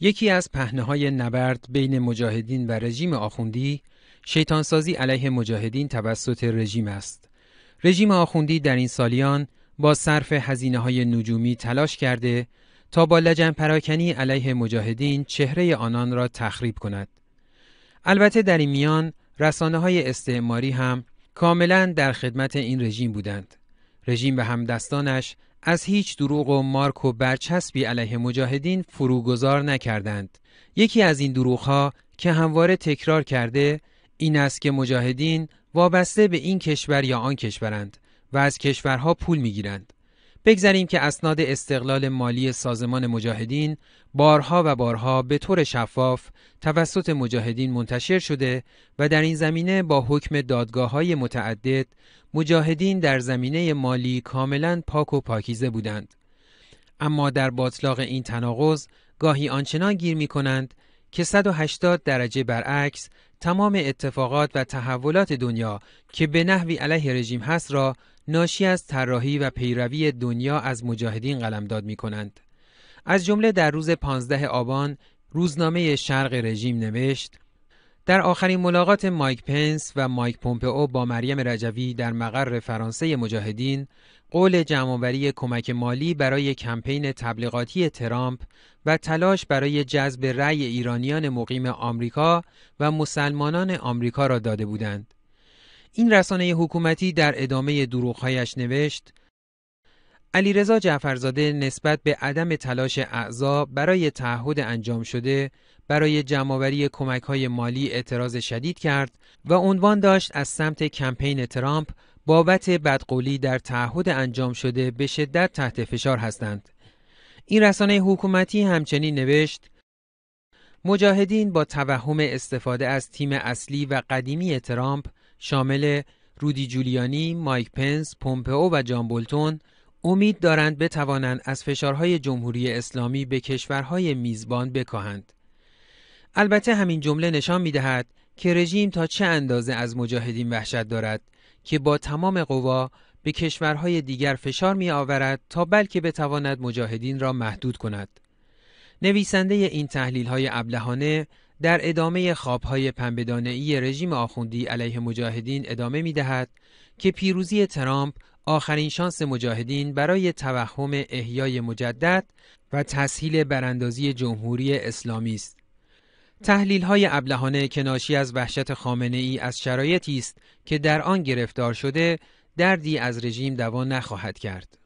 یکی از پهنه های نبرد بین مجاهدین و رژیم آخوندی شیطانسازی علیه مجاهدین توسط رژیم است. رژیم آخوندی در این سالیان با صرف هزینه های نجومی تلاش کرده تا با لجن پراکنی علیه مجاهدین چهره آنان را تخریب کند. البته در این میان رسانه های استعماری هم کاملا در خدمت این رژیم بودند. رژیم به همدستانش از هیچ دروغ و مارک و برچسبی علیه مجاهدین فروگذار نکردند. یکی از این ها که همواره تکرار کرده این است که مجاهدین وابسته به این کشور یا آن کشورند و از کشورها پول میگیرند. بگذاریم که اسناد استقلال مالی سازمان مجاهدین بارها و بارها به طور شفاف توسط مجاهدین منتشر شده و در این زمینه با حکم دادگاه های متعدد مجاهدین در زمینه مالی کاملا پاک و پاکیزه بودند. اما در باطلاق این تناقض گاهی آنچنان گیر می کنند که 180 درجه برعکس تمام اتفاقات و تحولات دنیا که به نحوی علیه رژیم هست را ناشی از طراحی و پیروی دنیا از مجاهدین قلمداد می کنند. از جمله در روز 15 آبان روزنامه شرق رژیم نوشت در آخرین ملاقات مایک پنس و مایک پومپئو با مریم رجوی در مقر فرانسه مجاهدین قول جمعآوری کمک مالی برای کمپین تبلیغاتی ترامپ و تلاش برای جذب رأی ایرانیان مقیم آمریکا و مسلمانان آمریکا را داده بودند. این رسانه حکومتی در ادامه دروغهایش نوشت علیرضا جعفرزاده نسبت به عدم تلاش اعضا برای تعهد انجام شده برای جمعآوری کمک‌های مالی اعتراض شدید کرد و عنوان داشت از سمت کمپین ترامپ بابت بدقولی در تعهد انجام شده به شدت تحت فشار هستند. این رسانه حکومتی همچنین نوشت مجاهدین با توهم استفاده از تیم اصلی و قدیمی ترامپ شامل رودی جولیانی، مایک پنس، پومپئو و جان بولتون امید دارند بتوانند از فشارهای جمهوری اسلامی به کشورهای میزبان بکاهند. البته همین جمله نشان میدهد که رژیم تا چه اندازه از مجاهدین وحشت دارد که با تمام قوا به کشورهای دیگر فشار می آورد تا بلکه بتواند مجاهدین را محدود کند. نویسنده این تحلیل های ابلهانه در ادامه خواب های پنبدانعی رژیم آخوندی علیه مجاهدین ادامه می دهد که پیروزی ترامپ آخرین شانس مجاهدین برای توهم احیای مجدد و تسهیل براندازی جمهوری اسلامی است. تحلیل های ابلهانه که ناشی از وحشت خامنه ای از شرایطی است که در آن گرفتار شده دردی از رژیم دوا نخواهد کرد.